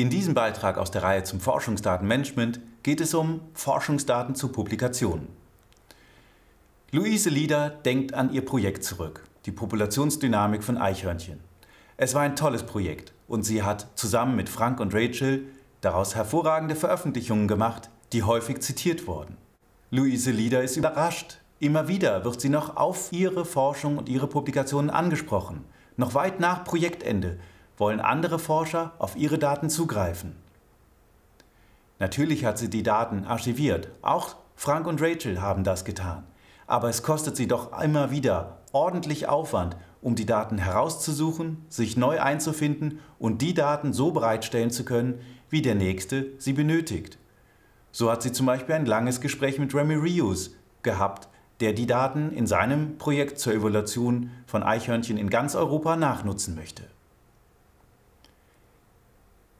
In diesem Beitrag aus der Reihe zum Forschungsdatenmanagement geht es um Forschungsdaten zu Publikationen. Luise Lieder denkt an ihr Projekt zurück, die Populationsdynamik von Eichhörnchen. Es war ein tolles Projekt und sie hat zusammen mit Frank und Rachel daraus hervorragende Veröffentlichungen gemacht, die häufig zitiert wurden. Luise Lieder ist überrascht. Immer wieder wird sie noch auf ihre Forschung und ihre Publikationen angesprochen, noch weit nach Projektende wollen andere Forscher auf ihre Daten zugreifen. Natürlich hat sie die Daten archiviert. Auch Frank und Rachel haben das getan. Aber es kostet sie doch immer wieder ordentlich Aufwand, um die Daten herauszusuchen, sich neu einzufinden und die Daten so bereitstellen zu können, wie der Nächste sie benötigt. So hat sie zum Beispiel ein langes Gespräch mit Remy Rius gehabt, der die Daten in seinem Projekt zur Evolution von Eichhörnchen in ganz Europa nachnutzen möchte.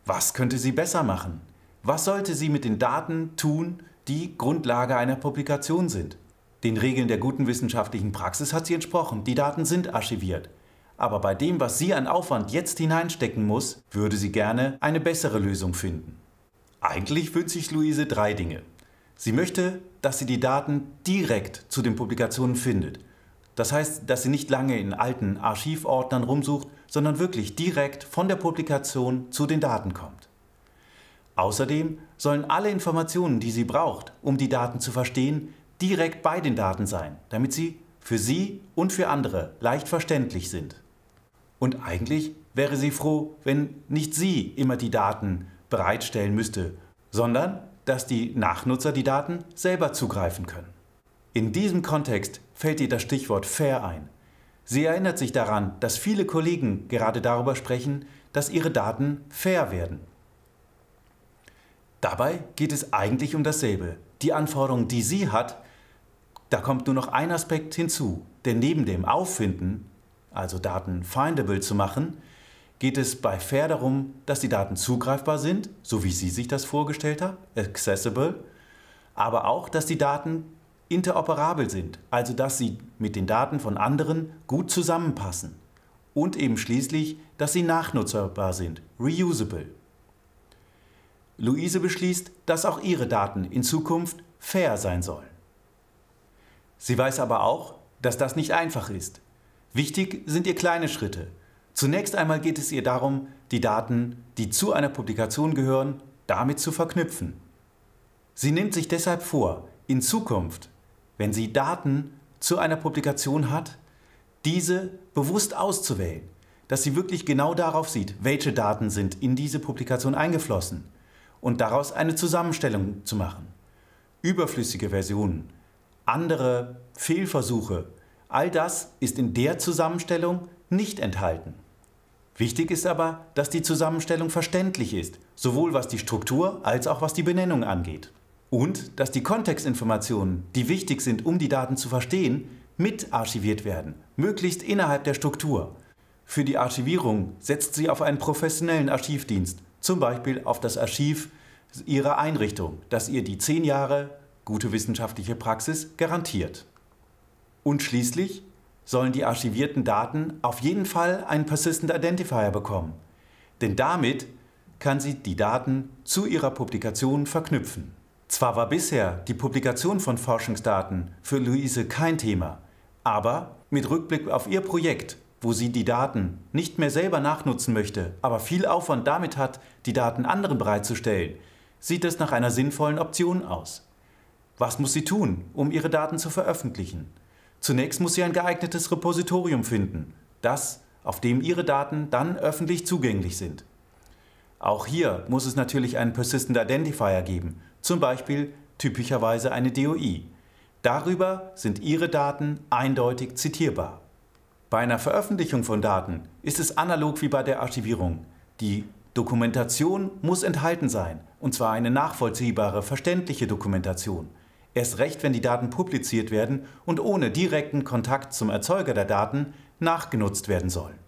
Was könnte sie besser machen? Was sollte sie mit den Daten tun, die Grundlage einer Publikation sind? Den Regeln der guten wissenschaftlichen Praxis hat sie entsprochen, die Daten sind archiviert. Aber bei dem, was sie an Aufwand jetzt hineinstecken muss, würde sie gerne eine bessere Lösung finden. Eigentlich wünscht sich Luise drei Dinge. Sie möchte, dass sie die Daten direkt zu den Publikationen findet. Das heißt, dass sie nicht lange in alten Archivordnern rumsucht, sondern wirklich direkt von der Publikation zu den Daten kommt. Außerdem sollen alle Informationen, die Sie braucht, um die Daten zu verstehen, direkt bei den Daten sein, damit sie für Sie und für andere leicht verständlich sind. Und eigentlich wäre sie froh, wenn nicht sie immer die Daten bereitstellen müsste, sondern dass die Nachnutzer die Daten selber zugreifen können. In diesem Kontext fällt ihr das Stichwort fair ein, Sie erinnert sich daran, dass viele Kollegen gerade darüber sprechen, dass ihre Daten fair werden. Dabei geht es eigentlich um dasselbe. Die Anforderung, die sie hat, da kommt nur noch ein Aspekt hinzu, denn neben dem Auffinden, also Daten findable zu machen, geht es bei FAIR darum, dass die Daten zugreifbar sind, so wie sie sich das vorgestellt hat, accessible, aber auch, dass die Daten interoperabel sind, also dass sie mit den Daten von anderen gut zusammenpassen. Und eben schließlich, dass sie nachnutzerbar sind, reusable. Luise beschließt, dass auch ihre Daten in Zukunft fair sein sollen. Sie weiß aber auch, dass das nicht einfach ist. Wichtig sind ihr kleine Schritte. Zunächst einmal geht es ihr darum, die Daten, die zu einer Publikation gehören, damit zu verknüpfen. Sie nimmt sich deshalb vor, in Zukunft wenn sie Daten zu einer Publikation hat, diese bewusst auszuwählen, dass sie wirklich genau darauf sieht, welche Daten sind in diese Publikation eingeflossen und daraus eine Zusammenstellung zu machen. Überflüssige Versionen, andere Fehlversuche, all das ist in der Zusammenstellung nicht enthalten. Wichtig ist aber, dass die Zusammenstellung verständlich ist, sowohl was die Struktur als auch was die Benennung angeht. Und dass die Kontextinformationen, die wichtig sind, um die Daten zu verstehen, mit archiviert werden, möglichst innerhalb der Struktur. Für die Archivierung setzt sie auf einen professionellen Archivdienst, zum Beispiel auf das Archiv Ihrer Einrichtung, das ihr die zehn Jahre gute wissenschaftliche Praxis garantiert. Und schließlich sollen die archivierten Daten auf jeden Fall einen Persistent Identifier bekommen, denn damit kann sie die Daten zu ihrer Publikation verknüpfen. Zwar war bisher die Publikation von Forschungsdaten für Luise kein Thema, aber mit Rückblick auf ihr Projekt, wo sie die Daten nicht mehr selber nachnutzen möchte, aber viel Aufwand damit hat, die Daten anderen bereitzustellen, sieht es nach einer sinnvollen Option aus. Was muss sie tun, um ihre Daten zu veröffentlichen? Zunächst muss sie ein geeignetes Repositorium finden, das, auf dem ihre Daten dann öffentlich zugänglich sind. Auch hier muss es natürlich einen Persistent Identifier geben, zum Beispiel typischerweise eine DOI. Darüber sind Ihre Daten eindeutig zitierbar. Bei einer Veröffentlichung von Daten ist es analog wie bei der Archivierung. Die Dokumentation muss enthalten sein, und zwar eine nachvollziehbare, verständliche Dokumentation. Erst recht, wenn die Daten publiziert werden und ohne direkten Kontakt zum Erzeuger der Daten nachgenutzt werden sollen.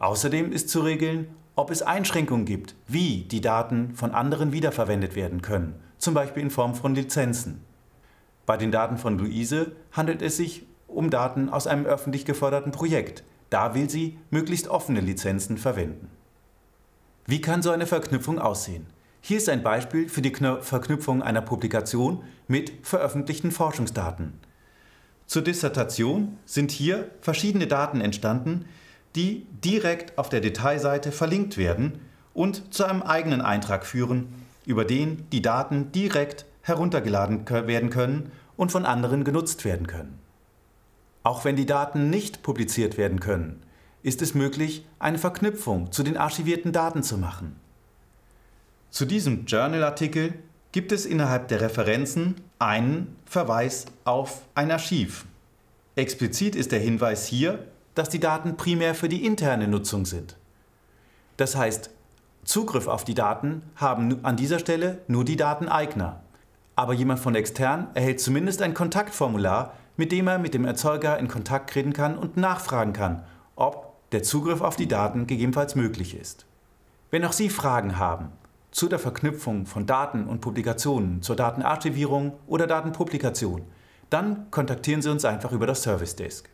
Außerdem ist zu regeln, ob es Einschränkungen gibt, wie die Daten von anderen wiederverwendet werden können zum Beispiel in Form von Lizenzen. Bei den Daten von Luise handelt es sich um Daten aus einem öffentlich geförderten Projekt. Da will sie möglichst offene Lizenzen verwenden. Wie kann so eine Verknüpfung aussehen? Hier ist ein Beispiel für die Verknüpfung einer Publikation mit veröffentlichten Forschungsdaten. Zur Dissertation sind hier verschiedene Daten entstanden, die direkt auf der Detailseite verlinkt werden und zu einem eigenen Eintrag führen, über den die Daten direkt heruntergeladen werden können und von anderen genutzt werden können. Auch wenn die Daten nicht publiziert werden können, ist es möglich, eine Verknüpfung zu den archivierten Daten zu machen. Zu diesem Journal-Artikel gibt es innerhalb der Referenzen einen Verweis auf ein Archiv. Explizit ist der Hinweis hier, dass die Daten primär für die interne Nutzung sind. Das heißt, Zugriff auf die Daten haben an dieser Stelle nur die Dateneigner. Aber jemand von extern erhält zumindest ein Kontaktformular, mit dem er mit dem Erzeuger in Kontakt treten kann und nachfragen kann, ob der Zugriff auf die Daten gegebenenfalls möglich ist. Wenn auch Sie Fragen haben zu der Verknüpfung von Daten und Publikationen, zur Datenarchivierung oder Datenpublikation, dann kontaktieren Sie uns einfach über das Service Desk.